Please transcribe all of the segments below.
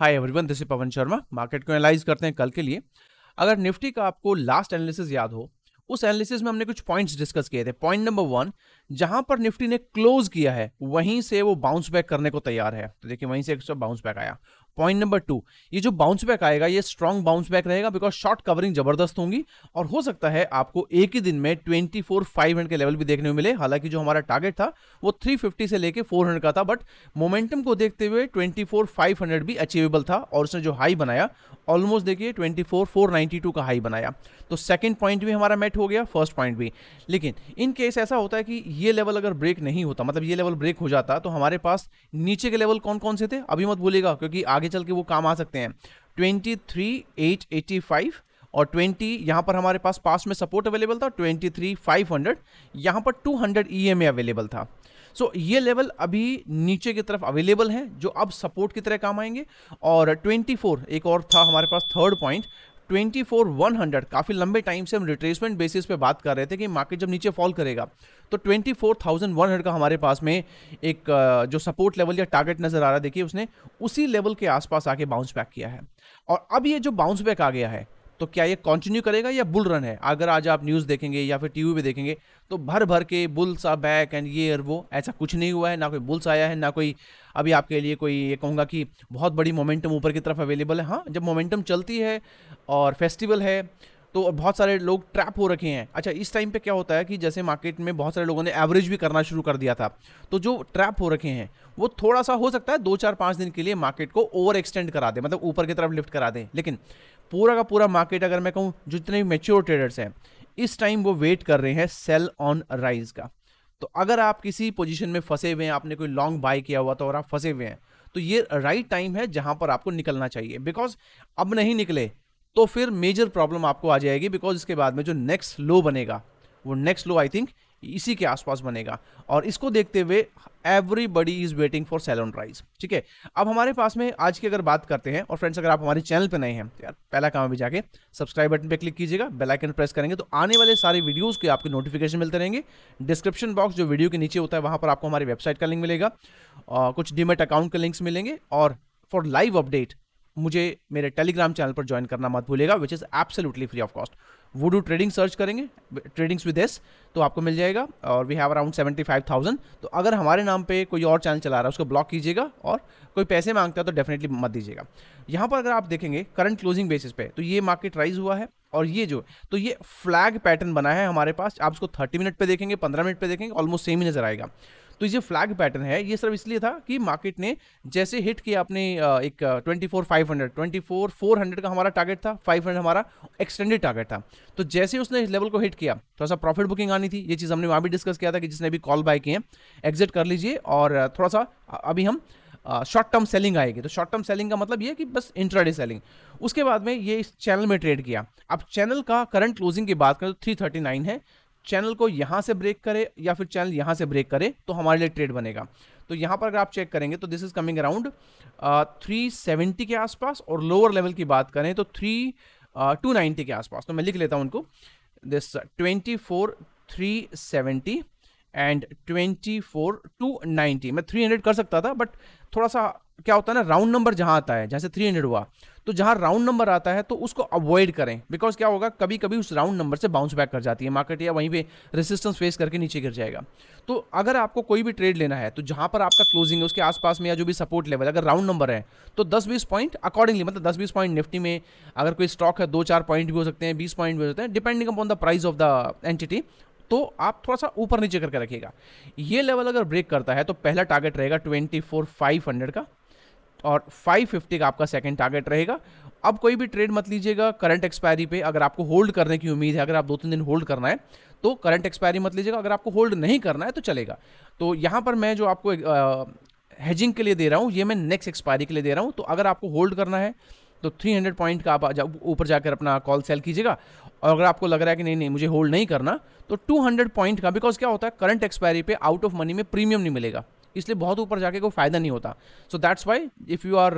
Hi everyone this Pawan Sharma market को analyse करते हैं कल के लिए अगर निफ्टी का आपको लास्ट एनालिसिस याद हो उस एनालिसिस में हमने कुछ पॉइंट्स डिस्कस किए थे पॉइंट नंबर वन जहां पर निफ्टी ने क्लोज किया है वहीं से वो बाउंस बैक करने को तैयार है तो देखिए वहीं से एक बाउंस बैक आया पॉइंट नंबर टू ये जो बाउंस बैक आएगा ये स्ट्रॉन्ग बाउंस बैक रहेगा बिकॉज शॉर्ट कवरिंग जबरदस्त होंगी और हो सकता है आपको एक ही दिन में ट्वेंटी फोर फाइव हंड्रेड के लेवल भी देखने को मिले हालांकि जो हमारा टारगेट था वो थ्री फिफ्टी से लेकर फोर हंड्रेड का था बट मोमेंटम को देखते हुए ट्वेंटी फोर फाइव हंड्रेड भी अचीवेबल था और उसने जो हाई बनाया ऑलमोस्ट देखिए twenty four four ninety two का हाई बनाया तो सेकेंड पॉइंट भी हमारा मेट हो गया फर्स्ट पॉइंट भी लेकिन इन केस ऐसा होता है कि ये लेवल अगर ब्रेक नहीं होता मतलब ये लेवल ब्रेक हो जाता तो हमारे पास नीचे के लेवल कौन कौन से थे अभी मत भूलेगा क्योंकि आगे चल के वो काम आ सकते हैं twenty three eight eighty five और ट्वेंटी यहाँ पर हमारे पास पास में सपोर्ट अवेलेबल था ट्वेंटी थ्री फाइव हंड्रेड यहाँ पर two hundred E M available था सो so, ये लेवल अभी नीचे की तरफ अवेलेबल हैं जो अब सपोर्ट की तरह काम आएंगे और ट्वेंटी फोर एक और था हमारे पास third point twenty four one hundred काफ़ी लंबे टाइम से हम रिट्रेसमेंट बेसिस पे बात कर रहे थे कि मार्केट जब नीचे फॉल करेगा तो twenty four thousand one hundred का हमारे पास में एक जो सपोर्ट लेवल या टारगेट नज़र आ रहा है देखिए उसने उसी लेवल के आसपास आके बाउंस बैक किया है और अब ये जो बाउंस बैक आ गया है तो क्या ये कंटिन्यू करेगा या बुल रन है अगर आज आप न्यूज़ देखेंगे या फिर टीवी पे देखेंगे तो भर भर के बुल्स आ बैक एंड ये और वो ऐसा कुछ नहीं हुआ है ना कोई बुल्स आया है ना कोई अभी आपके लिए कोई ये कहूँगा कि बहुत बड़ी मोमेंटम ऊपर की तरफ अवेलेबल है हाँ जब मोमेंटम चलती है और फेस्टिवल है तो बहुत सारे लोग ट्रैप हो रखे हैं अच्छा इस टाइम पे क्या होता है कि जैसे मार्केट में बहुत सारे लोगों ने एवरेज भी करना शुरू कर दिया था तो जो ट्रैप हो रखे हैं वो थोड़ा सा हो सकता है दो चार पाँच दिन के लिए मार्केट को ओवर एक्सटेंड करा दें मतलब ऊपर की तरफ लिफ्ट करा दें लेकिन पूरा का पूरा मार्केट अगर मैं कहूँ जितने भी मेच्योर ट्रेडर्स हैं इस टाइम वो वेट कर रहे हैं सेल ऑन राइज का तो अगर आप किसी पोजिशन में फंसे हुए हैं आपने कोई लॉन्ग बाय किया हुआ था और आप फंसे हुए हैं तो ये राइट टाइम है जहां पर आपको निकलना चाहिए बिकॉज अब नहीं निकले तो फिर मेजर प्रॉब्लम आपको आ जाएगी बिकॉज इसके बाद में जो नेक्स्ट लो बनेगा वो नेक्स्ट लो आई थिंक इसी के आसपास बनेगा और इसको देखते हुए एवरीबडी इज वेटिंग फॉर सेलोन राइज ठीक है अब हमारे पास में आज की अगर बात करते हैं और फ्रेंड्स अगर आप हमारे चैनल पे नए हैं तो यार पहला काम अभी जाके सब्सक्राइब बटन पे क्लिक कीजिएगा बेल आइकन प्रेस करेंगे तो आने वाले सारे वीडियोस के आपके नोटिफिकेशन मिलते रहेंगे डिस्क्रिप्शन बॉक्स जो वीडियो के नीचे होता है वहाँ पर आपको हमारी वेबसाइट का लिंक मिलेगा कुछ डीमेट अकाउंट के लिंक्स मिलेंगे और फॉर लाइव अपडेट मुझे मेरे टेलीग्राम चैनल पर ज्वाइन करना मत भूलेगा which is absolutely free of cost वो डू ट्रेडिंग सर्च करेंगे ट्रेडिंग्स विद एस तो आपको मिल जाएगा और we have around seventy five thousand तो अगर हमारे नाम पे कोई और चैनल चला रहा है उसको ब्लॉक कीजिएगा और कोई पैसे मांगता है तो डेफिनेटली मत दीजिएगा यहाँ पर अगर आप देखेंगे करंट क्लोजिंग बेसिस पे तो ये मार्केट राइज हुआ है और ये जो तो ये फ्लैग पैटर्न बना है हमारे पास आप उसको थर्टी मिनट पर देखेंगे पंद्रह मिनट पर देखेंगे ऑलमोस्ट सेम ही नजर आएगा तो ये फ्लैग पैटर्न है ये सिर्फ इसलिए था कि मार्केट ने जैसे हिट किया अपने एक twenty four five hundred twenty four four hundred का हमारा टारगेट था फाइव हंड्रेड हमारा एक्सटेंडेड टारगेट था तो जैसे उसने इस लेवल को हिट किया थोड़ा सा प्रॉफिट बुकिंग आनी थी ये चीज़ हमने वहाँ भी डिस्कस किया था कि जिसने भी कॉल बाय किए एग्जिट कर लीजिए और थोड़ा सा अभी हम शॉर्ट टर्म सेलिंग आएगी तो शॉर्ट टर्म सेलिंग का मतलब ये कि बस इंट्राडे सेलिंग उसके बाद में ये इस चैनल में ट्रेड किया अब चैनल का करंट क्लोजिंग की बात करें तो थ्री थर्टी नाइन है चैनल को यहाँ से ब्रेक करे या फिर चैनल यहां से ब्रेक करे तो हमारे लिए ट्रेड बनेगा तो यहां पर अगर आप चेक करेंगे तो this is coming around three seventy के आसपास और लोअर लेवल की बात करें तो थ्री टू नाइन्टी के आसपास तो मैं लिख लेता हूँ उनको this twenty four three seventy and twenty four two ninety मैं थ्री हंड्रेड कर सकता था बट थोड़ा सा क्या होता है ना राउंड नंबर जहां आता है जैसे 300 हुआ तो जहां राउंड नंबर आता है तो उसको अवॉइड करें बिकॉज क्या होगा कभी कभी उस राउंड नंबर से बाउंस बैक कर जाती है मार्केट या वहीं पे रेसिस्टेंस फेस करके नीचे गिर जाएगा तो अगर आपको कोई भी ट्रेड लेना है तो जहां पर आपका क्लोजिंग है उसके आसपास में या जो भी सपोर्ट लेवल अगर राउंड नंबर है तो दस बीस पॉइंट अकॉर्डिंगली मतलब दस बीस पॉइंट निफ्टी में अगर कोई स्टॉक है दो चार पॉइंट भी हो सकते हैं बीस पॉइंट भी हो सकते हैं depending upon the price of the entity तो आप थोड़ा सा ऊपर नीचे करके रखिएगा ये लेवल अगर ब्रेक करता है तो पहला टारगेट रहेगा ट्वेंटी फोर फाइव हंड्रेड का और 550 का आपका सेकंड टारगेट रहेगा अब कोई भी ट्रेड मत लीजिएगा करंट एक्सपायरी पे अगर आपको होल्ड करने की उम्मीद है अगर आप दो तीन दिन होल्ड करना है तो करंट एक्सपायरी मत लीजिएगा अगर आपको होल्ड नहीं करना है तो चलेगा तो यहाँ पर मैं जो आपको हेजिंग के लिए दे रहा हूँ ये मैं नेक्स्ट एक्सपायरी के लिए दे रहा हूँ तो अगर आपको होल्ड करना है तो 300 पॉइंट का आप ऊपर जा, जाकर अपना कॉल सेल कीजिएगा और अगर आपको लग रहा है कि नहीं नहीं मुझे होल्ड नहीं करना तो 200 पॉइंट का बिकॉज क्या होता है करंट एक्सपायरी पे आउट ऑफ मनी में प्रीमियम नहीं मिलेगा इसलिए बहुत ऊपर जाके कोई फ़ायदा नहीं होता so that's why if you are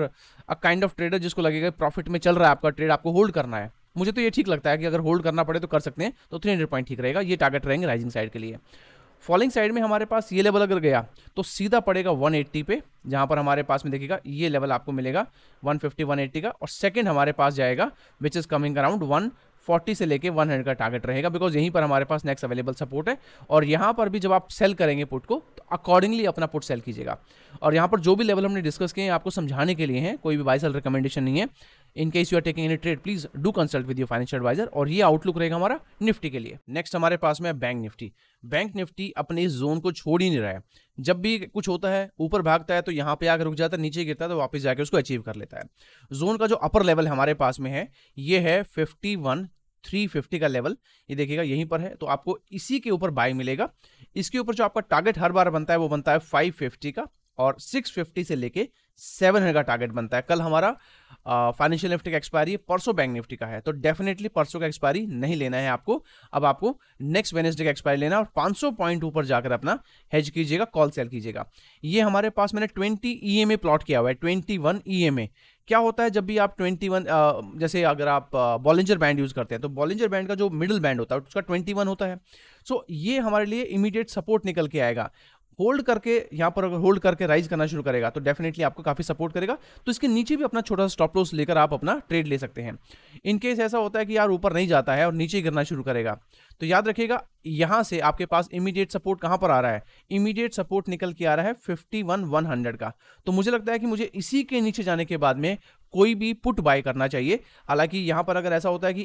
a kind of trader जिसको लगेगा प्रॉफिट में चल रहा है आपका ट्रेड आपको होल्ड करना है मुझे तो ये ठीक लगता है कि अगर होल्ड करना पड़े तो कर सकते हैं तो थ्री हंड्रेड पॉइंट ठीक रहेगा ये टारगेट रहेंगे राइजिंग साइड के लिए फॉलिंग साइड में हमारे पास ये लेवल अगर गया तो सीधा पड़ेगा 180 पे जहां पर हमारे पास में देखिएगा ये लेवल आपको मिलेगा 150 180 का और सेकंड हमारे पास जाएगा विच इज़ कमिंग अराउंड 140 से लेके 100 का टारगेट रहेगा बिकॉज यहीं पर हमारे पास नेक्स्ट अवेलेबल सपोर्ट है और यहाँ पर भी जब आप सेल करेंगे पुट को तो अकॉर्डिंगली अपना पुट सेल कीजिएगा और यहाँ पर जो भी लेवल हमने डिस्कस किए हैं आपको समझाने के लिए हैं कोई भी बाई सेल रिकमेंडेशन नहीं है in case you are taking any trade please do consult with your financial advisor और ये आउटलुक रहेगा हमारा निफ्टी के लिए नेक्स्ट हमारे पास में बैंक निफ्टी बैंक निफ्टी अपने इस जोन को छोड़ ही नहीं रहा है जब भी कुछ होता है ऊपर भागता है तो यहाँ पे आकर रुक जाता है नीचे गिरता है तो वापस जाकर उसको अचीव कर लेता है जोन का जो अपर लेवल हमारे पास में है ये है फिफ्टी वन 350 का लेवल ये देखिएगा यहीं पर है तो आपको इसी के ऊपर बाय मिलेगा इसके ऊपर जो आपका टारगेट हर बार बनता है वो बनता है 550 का और 650 से लेके 700 का टारगेट बनता है कल हमारा फाइनेंशियल निफ्टी का एक्सपायरी परसों बैंक निफ्टी का है तो डेफिनेटली परसों का एक्सपायरी नहीं लेना है आपको अब आपको नेक्स्ट वेनेसडे का एक्सपायरी लेना और 500 पॉइंट ऊपर जाकर अपना हेज कीजिएगा कॉल सेल कीजिएगा ये हमारे पास मैंने 20 ई प्लॉट किया हुआ है 21 वन ई क्या होता है जब भी आप 21 uh, जैसे अगर आप बॉलेंजर uh, बैंड यूज़ करते हैं तो बॉलेंजर बैंड का जो मिडिल बैंड होता है उसका 21 होता है सो so, ये हमारे लिए इमीडिएट सपोर्ट निकल के आएगा होल्ड करके यहां पर अगर होल्ड करके राइज करना शुरू करेगा तो डेफिनेटली आपको काफ़ी सपोर्ट करेगा तो इसके नीचे भी अपना छोटा सा स्टॉप लॉस लेकर आप अपना ट्रेड ले सकते हैं इन केस ऐसा होता है कि यार ऊपर नहीं जाता है और नीचे गिरना शुरू करेगा तो याद रखिएगा यहां से आपके पास इमीडिएट सपोर्ट कहां पर आ रहा है इमीडिएट सपोर्ट निकल के आ रहा है फिफ्टी वन वन हंड्रेड का तो मुझे लगता है कि मुझे इसी के नीचे जाने के बाद में कोई भी पुट बाय करना चाहिए हालांकि यहां पर अगर ऐसा होता है कि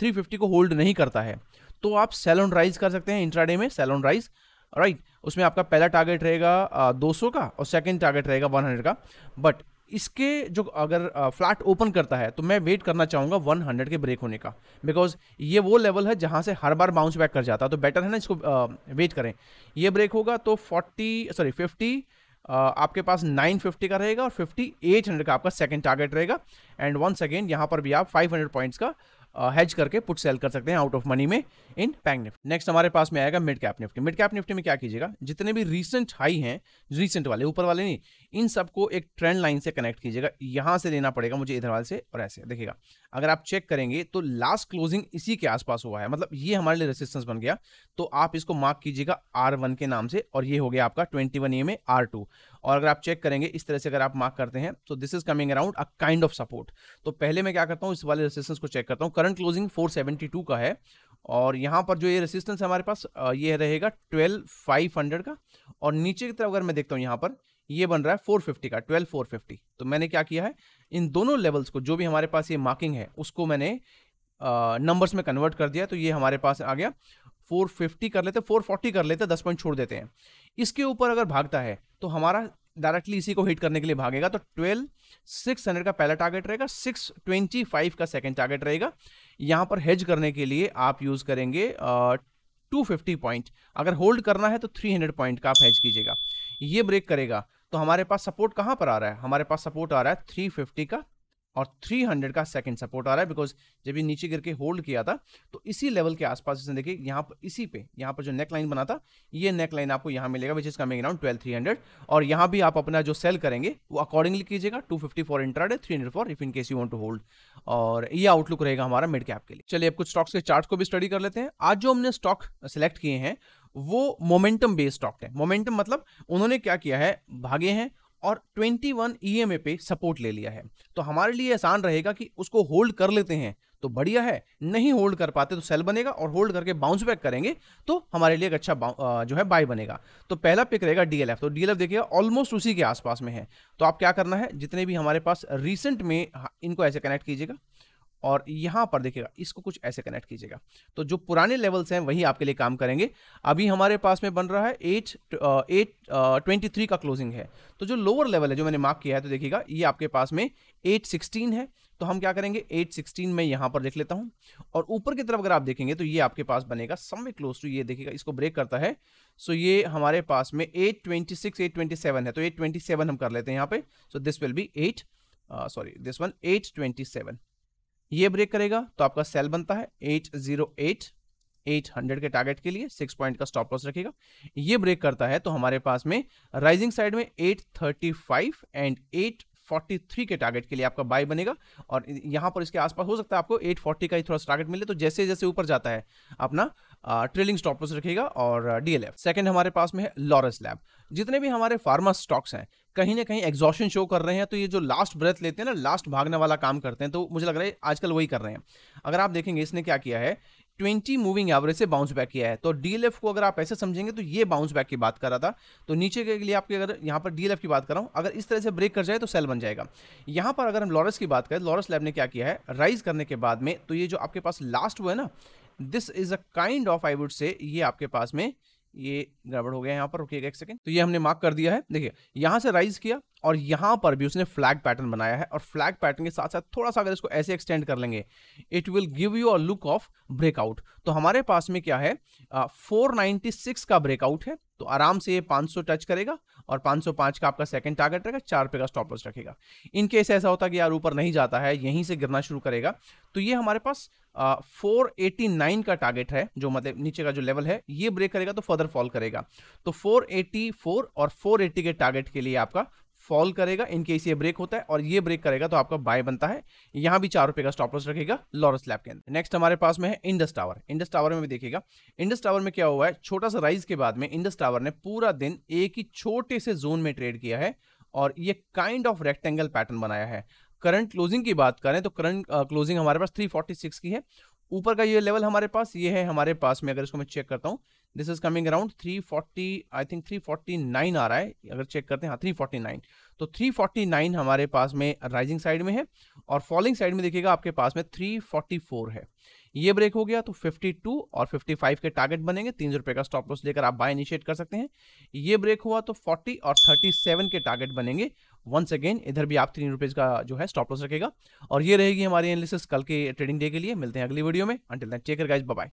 थ्री फिफ्टी को होल्ड नहीं करता है तो आप सेल ऑन राइज कर सकते हैं इंट्राडे में sell on rise right right? उसमें आपका पहला टारगेट रहेगा दो सौ का और सेकेंड टारगेट रहेगा वन हंड्रेड का बट इसके जो अगर फ्लैट ओपन करता है तो मैं वेट करना चाहूँगा हंड्रेड के ब्रेक होने का बिकॉज ये वो लेवल है जहाँ से हर बार बाउंस बैक कर जाता है तो बेटर है ना इसको वेट करें ये ब्रेक होगा तो फोर्टी सॉरी फिफ्टी आपके पास 950 का रहेगा और 5800 का आपका सेकंड टारगेट रहेगा एंड वन सेकेंड यहाँ पर भी आप 500 पॉइंट्स का हेज करके पुट सेल कर सकते हैं आउट ऑफ मनी में इन बैंक निफ्टी नेक्स्ट हमारे पास में आएगा mid cap Nifty mid cap Nifty में क्या कीजिएगा जितने भी रिसेंट हाई हैं रिसेंट वाले ऊपर वाले नहीं इन सबको एक ट्रेंड लाइन से कनेक्ट कीजिएगा यहां से लेना पड़ेगा मुझे इधर वाले से और ऐसे देखिएगा अगर आप चेक करेंगे तो लास्ट क्लोजिंग इसी के आसपास हुआ है मतलब ये हमारे लिए रेसिस्टेंस बन गया तो आप इसको मार्क कीजिएगा आर वन के नाम से और ये हो गया आपका ट्वेंटी वन ए में आर टू और अगर आप चेक करेंगे इस तरह से अगर आप मार्क करते हैं तो this is coming around a kind of support तो पहले मैं क्या करता हूँ इस वाले रेसिस्टेंस को चेक करता हूँ current closing four seventy two का है और यहाँ पर जो ये रेसिस्टेंस हमारे पास ये रहेगा ट्वेल्व फाइव हंड्रेड का और नीचे की तरफ अगर मैं देखता हूँ यहाँ पर ये बन रहा है 450 का फिफ्टी तो मैंने क्या किया है इन दोनों लेवल्स को जो भी हमारे पास ये मार्किंग है उसको मैंने नंबर्स में कन्वर्ट कर दिया तो ये हमारे पास आ गया 450 कर लेते 440 कर लेते 10 पॉइंट छोड़ देते हैं इसके ऊपर अगर भागता है तो हमारा डायरेक्टली इसी को हिट करने के लिए भागेगा तो ट्वेल्व सिक्स हंड्रेड का पहला टारगेट रहेगा सिक्स ट्वेंटी फाइव का सेकेंड टारगेट रहेगा यहां पर हेज करने के लिए आप यूज़ करेंगे आ, 250 पॉइंट अगर होल्ड करना है तो थ्री हंड्रेड पॉइंट का आप हेज कीजिएगा ये ब्रेक करेगा तो हमारे पास सपोर्ट कहाँ पर आ रहा है हमारे पास सपोर्ट आ रहा है 350 का और 300 का सेकंड सपोर्ट आ रहा है बिकॉज जब ये नीचे गिर के होल्ड किया था तो इसी लेवल के आसपास जिसने देखिए यहाँ पर इसी पे यहाँ पर जो नेक लाइन बना था ये नेक लाइन आपको यहाँ मिलेगा which is coming around twelve three hundred और यहाँ भी आप अपना जो सेल करेंगे वो अकॉर्डिंगली कीजिएगा two fifty for intraday three hundred for if in case you want to hold और ये आउटलुक रहेगा हमारा मिड कैप के लिए चलिए अब कुछ स्टॉक्स के चार्ट को भी स्टडी कर लेते हैं आज जो हमने स्टॉक सेलेक्ट किए हैं वो मोमेंटम बेस्ड स्टॉक है मोमेंटम मतलब उन्होंने क्या किया है भागे हैं और 21 वन ई पे सपोर्ट ले लिया है तो हमारे लिए आसान रहेगा कि उसको होल्ड कर लेते हैं तो बढ़िया है नहीं होल्ड कर पाते तो सेल बनेगा और होल्ड करके बाउंस बैक करेंगे तो हमारे लिए एक अच्छा जो है बाय बनेगा तो पहला पिक रहेगा डीएलएफ तो डीएलएफ देखिएगा ऑलमोस्ट उसी के आसपास में है तो आप क्या करना है जितने भी हमारे पास रिसेंट में हाँ, इनको ऐसे कनेक्ट कीजिएगा और यहाँ पर देखिएगा इसको कुछ ऐसे कनेक्ट कीजिएगा तो जो पुराने लेवल्स हैं वही आपके लिए काम करेंगे अभी हमारे पास में बन रहा है एट एट ट्वेंटी थ्री का क्लोजिंग है तो जो लोअर लेवल है जो मैंने मार्क किया है तो देखिएगा ये आपके पास में एट सिक्सटीन है तो हम क्या करेंगे एट सिक्सटीन में यहाँ पर देख लेता हूँ और ऊपर की तरफ अगर आप देखेंगे तो ये आपके पास बनेगा समय क्लोज टू ये देखिएगा इसको ब्रेक करता है सो ये हमारे पास में eight twenty six eight twenty seven है तो एट ट्वेंटी सेवन हम कर लेते हैं यहाँ पे so this will be eight sorry this one eight twenty seven ये ब्रेक करेगा तो आपका सेल बनता है 808 800 के टारगेट के लिए सिक्स पॉइंट का स्टॉप लॉस रखेगा ये ब्रेक करता है तो हमारे पास में राइजिंग साइड में 835 एंड 843 के टारगेट के लिए आपका बाय बनेगा और यहां पर इसके आसपास हो सकता है आपको 840 का ही थोड़ा सा टारगेट मिले तो जैसे जैसे ऊपर जाता है अपना ट्रेलिंग स्टॉप लॉस रखेगा और डीएलएफ सेकंड हमारे पास में है लॉरस लैब जितने भी हमारे फार्मा स्टॉक्स हैं कहीं ना कहीं एग्जॉशन शो कर रहे हैं तो ये जो लास्ट ब्रेथ लेते हैं ना लास्ट भागने वाला काम करते हैं तो मुझे लग रहा है आजकल वही कर रहे हैं अगर आप देखेंगे इसने क्या किया है 20 मूविंग एवरेज से बाउंस बैक किया है तो डीएलएफ को अगर आप ऐसे समझेंगे तो ये बाउंस बैक की बात कर रहा था तो नीचे के लिए आपके अगर यहाँ पर डीएलएफ की बात कर रहा हूँ अगर इस तरह से ब्रेक कर जाए तो सेल बन जाएगा यहाँ पर अगर हम लॉरेंस की बात करें लॉरस लैब ने क्या किया है राइज करने के बाद में तो ये जो आपके पास लास्ट वो है ना this is a kind of I would say ये आपके पास में ये गड़बड़ हो गया यहाँ पर रुकिएगा एक सेकंड तो ये हमने मार्क कर दिया है देखिए यहाँ से राइज किया और यहाँ पर भी उसने फ्लैग पैटर्न बनाया है और फ्लैग पैटर्न के साथ साथ थोड़ा सा अगर इसको ऐसे एक्सटेंड कर लेंगे it will give you a look of breakout तो हमारे पास में क्या है फोर uh, का ब्रेकआउट है तो आराम से ये 500 टच करेगा और 505 का आपका सेकंड टारगेट रहेगा चार पे का स्टॉप लॉस रखेगा इन केस ऐसा होता कि यार ऊपर नहीं जाता है यहीं से गिरना शुरू करेगा तो ये हमारे पास फोर एटी का टारगेट है जो मतलब नीचे का जो लेवल है ये ब्रेक करेगा तो फर्दर फॉल करेगा तो फोर और फोर के टारगेट के लिए आपका फॉल करेगा इन केस ये ब्रेक होता है और ये ब्रेक करेगा तो आपका बाय बनता है यहां भी चार रुपए का स्टॉप लॉस रखेगा लॉरस लैब के अंदर नेक्स्ट हमारे पास में है इंडस टावर इंडस टावर में भी देखिएगा इंडस टावर में क्या हुआ है छोटा सा राइज के बाद में इंडस टावर ने पूरा दिन एक ही छोटे से जोन में ट्रेड किया है और ये काइंड ऑफ रेक्टेंगल पैटर्न बनाया है करंट क्लोजिंग की बात करें तो करंट क्लोजिंग हमारे पास 346 की है ऊपर का ये लेवल हमारे पास ये है हमारे पास में अगर इसको मैं चेक करता हूँ this is coming around 340 I think 349 आ रहा है अगर चेक करते हैं हाँ 349 तो 349 हमारे पास में राइजिंग साइड में है और फॉलिंग साइड में देखिएगा आपके पास में 344 है ये ब्रेक हो गया तो 52 और 55 के टारगेट बनेंगे तीन रुपए का स्टॉप लॉस लेकर आप बाय इनिशिएट कर सकते हैं ये ब्रेक हुआ तो 40 और 37 के टारगेट बनेंगे वंस अगेन इधर भी आप तीन रुपीज का जो है स्टॉप लॉस रखेगा और ये रहेगी हमारी एनालिसिस कल के ट्रेडिंग डे के लिए मिलते हैं अगली वीडियो में until take care guys bye